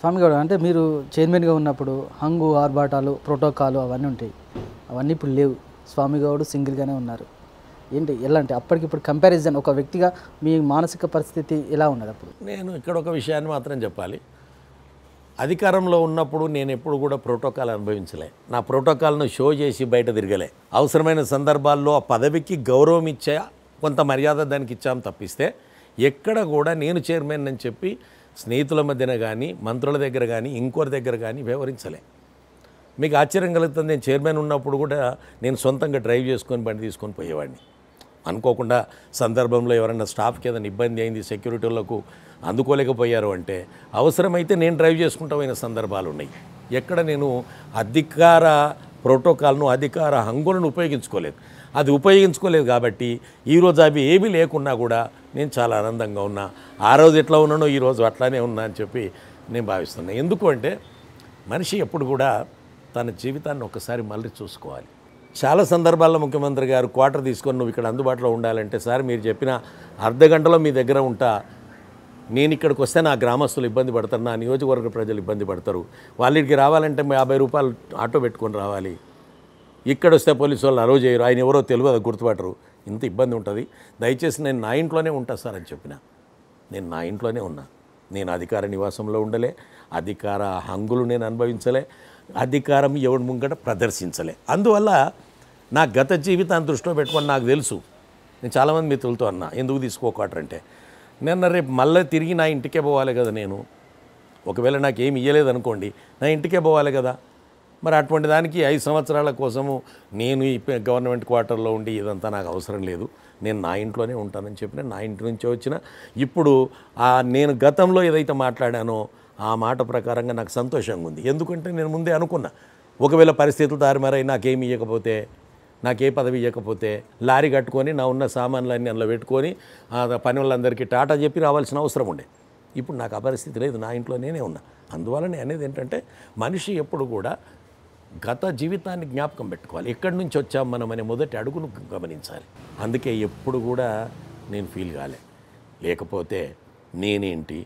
స్వామి గారు అంటే మీరు చైర్మన్గా ఉన్నప్పుడు హంగు ఆర్భాటాలు ప్రోటోకాలు అవన్నీ ఉంటాయి అవన్నీ ఇప్పుడు లేవు స్వామి గౌడు సింగిల్గానే ఉన్నారు ఏంటి ఎలా అప్పటికి ఇప్పుడు కంపారిజన్ ఒక వ్యక్తిగా మీ మానసిక పరిస్థితి ఎలా ఉన్నది అప్పుడు నేను ఇక్కడ ఒక విషయాన్ని మాత్రం చెప్పాలి అధికారంలో ఉన్నప్పుడు నేను ఎప్పుడు కూడా ప్రోటోకాల్ అనుభవించలే నా ప్రోటోకాల్ను షో చేసి బయట తిరగలే అవసరమైన సందర్భాల్లో ఆ పదవికి గౌరవం ఇచ్చా కొంత మర్యాద దానికి ఇచ్చాం తప్పిస్తే ఎక్కడ కూడా నేను చైర్మన్ అని చెప్పి స్నేహితుల మధ్యన కానీ మంత్రుల దగ్గర కానీ ఇంకోరి దగ్గర కానీ వివరించలే మీకు ఆశ్చర్యం కలుగుతుంది నేను చైర్మన్ ఉన్నప్పుడు కూడా నేను సొంతంగా డ్రైవ్ చేసుకొని బండి తీసుకొని పోయేవాడిని అనుకోకుండా సందర్భంలో ఎవరైనా స్టాఫ్కి ఏదైనా ఇబ్బంది అయింది సెక్యూరిటీలకు అందుకోలేకపోయారు అంటే అవసరమైతే నేను డ్రైవ్ చేసుకుంటా పోయిన సందర్భాలు ఉన్నాయి ఎక్కడ నేను అధికార ప్రోటోకాల్ను అధికార హంగులను ఉపయోగించుకోలేదు అది ఉపయోగించుకోలేదు కాబట్టి ఈరోజు అవి ఏమీ లేకున్నా కూడా నేను చాలా ఆనందంగా ఉన్నా ఆ రోజు ఎట్లా ఉన్నానో ఈరోజు అట్లానే ఉన్నా అని చెప్పి నేను భావిస్తున్నాను ఎందుకు అంటే మనిషి ఎప్పుడు కూడా తన జీవితాన్ని ఒకసారి మళ్ళీ చూసుకోవాలి చాలా సందర్భాల్లో ముఖ్యమంత్రి గారు క్వార్టర్ తీసుకొని నువ్వు ఇక్కడ అందుబాటులో ఉండాలంటే సార్ మీరు చెప్పిన అర్ధ గంటలో మీ దగ్గర ఉంటా నేను ఇక్కడికి వస్తే నా గ్రామస్తులు ఇబ్బంది పడతారు నా నియోజకవర్గ ప్రజలు ఇబ్బంది పడతారు వాళ్ళకి రావాలంటే యాభై రూపాయలు ఆటో పెట్టుకొని రావాలి ఇక్కడ వస్తే పోలీసు వాళ్ళు అలో చేయరు ఆయన ఎవరో తెలియదు అది గుర్తుపట్టరు ఇంత ఇబ్బంది ఉంటుంది దయచేసి నేను నా ఇంట్లోనే ఉంటా సార్ అని చెప్పిన నేను నా ఇంట్లోనే ఉన్నా నేను అధికార నివాసంలో ఉండలే అధికార హంగులు నేను అనుభవించలే అధికారం ఎవరి ముంగట ప్రదర్శించలే అందువల్ల నా గత జీవితాన్ని దృష్టిలో పెట్టుకొని నాకు తెలుసు నేను చాలామంది మిత్రులతో అన్నా ఎందుకు తీసుకోకటంటే నిన్న రేపు మళ్ళీ తిరిగి నా ఇంటికే పోవాలి కదా నేను ఒకవేళ నాకు ఏమి ఇవ్వలేదనుకోండి నా ఇంటికే పోవాలి కదా మరి అటువంటి దానికి ఐదు సంవత్సరాల కోసము నేను ఈ గవర్నమెంట్ క్వార్టర్లో ఉండి ఇదంతా నాకు అవసరం లేదు నేను నా ఇంట్లోనే ఉంటానని చెప్పిన నా ఇంటి నుంచే వచ్చిన ఇప్పుడు ఆ నేను గతంలో ఏదైతే మాట్లాడానో ఆ మాట ప్రకారంగా నాకు సంతోషంగా ఉంది ఎందుకంటే నేను ముందే అనుకున్నా ఒకవేళ పరిస్థితులు దారిమారై నాకేమి ఇవ్వకపోతే నాకే పదవి ఇవ్వకపోతే లారీ కట్టుకొని నా ఉన్న సామాన్లన్నీ అందులో పెట్టుకొని పని వాళ్ళందరికీ టాటా చెప్పి రావాల్సిన అవసరం ఉండే ఇప్పుడు నాకు ఆ పరిస్థితి లేదు నా ఇంట్లో నేనే ఉన్నా అందువల్ల నేను అనేది ఏంటంటే మనిషి ఎప్పుడు కూడా గత జీవితాన్ని జ్ఞాపకం పెట్టుకోవాలి ఎక్కడి నుంచి వచ్చాం మనం అనే మొదటి అడుగును గమనించాలి అందుకే ఎప్పుడు కూడా నేను ఫీల్ కాలే లేకపోతే నేనేంటి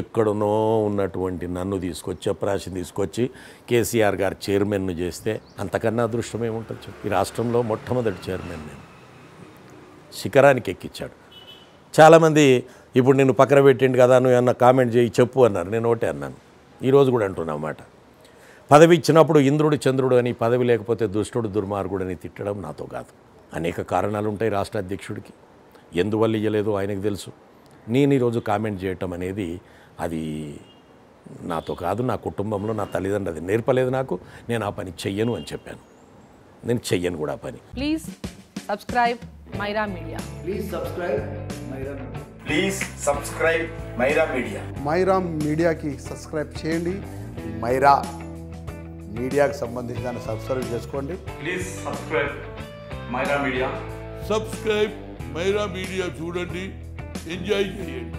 ఎక్కడనో ఉన్నటువంటి నన్ను తీసుకొచ్చి అప్రాశం తీసుకొచ్చి కేసీఆర్ గారు చైర్మన్ను చేస్తే అంతకన్నా అదృష్టం ఏముంటుంది ఈ రాష్ట్రంలో మొట్టమొదటి చైర్మన్ నేను శిఖరానికి ఎక్కించాడు చాలామంది ఇప్పుడు నేను పక్కన పెట్టిండు కదా నువ్వు ఏమన్నా కామెంట్ చేయి చెప్పు అన్నారు నేను ఒకటే అన్నాను ఈరోజు కూడా అంటున్నా అన్నమాట పదవి ఇచ్చినప్పుడు ఇంద్రుడు చంద్రుడు అని పదవి లేకపోతే దుష్టుడు దుర్మార్గుడు అని తిట్టడం నాతో కాదు అనేక కారణాలు ఉంటాయి రాష్ట్ర అధ్యక్షుడికి ఎందువల్ల ఇయ్యలేదో ఆయనకు తెలుసు నేను ఈరోజు కామెంట్ చేయటం అనేది అది నాతో కాదు నా కుటుంబంలో నా తల్లిదండ్రులు అది నేర్పలేదు నాకు నేను ఆ పని చెయ్యను అని చెప్పాను నేను చెయ్యను కూడా ఆ పని please subscribe Maira media please subscribe Maira please subscribe Maira media Maira మీడియాకి సబ్స్క్రైబ్ చేయండి మైరా మీడియాకు సంబంధించిన సబ్స్క్రైబ్ చేసుకోండి please subscribe Maira media subscribe Maira media చూడండి ఎంజాయ్ చేయండి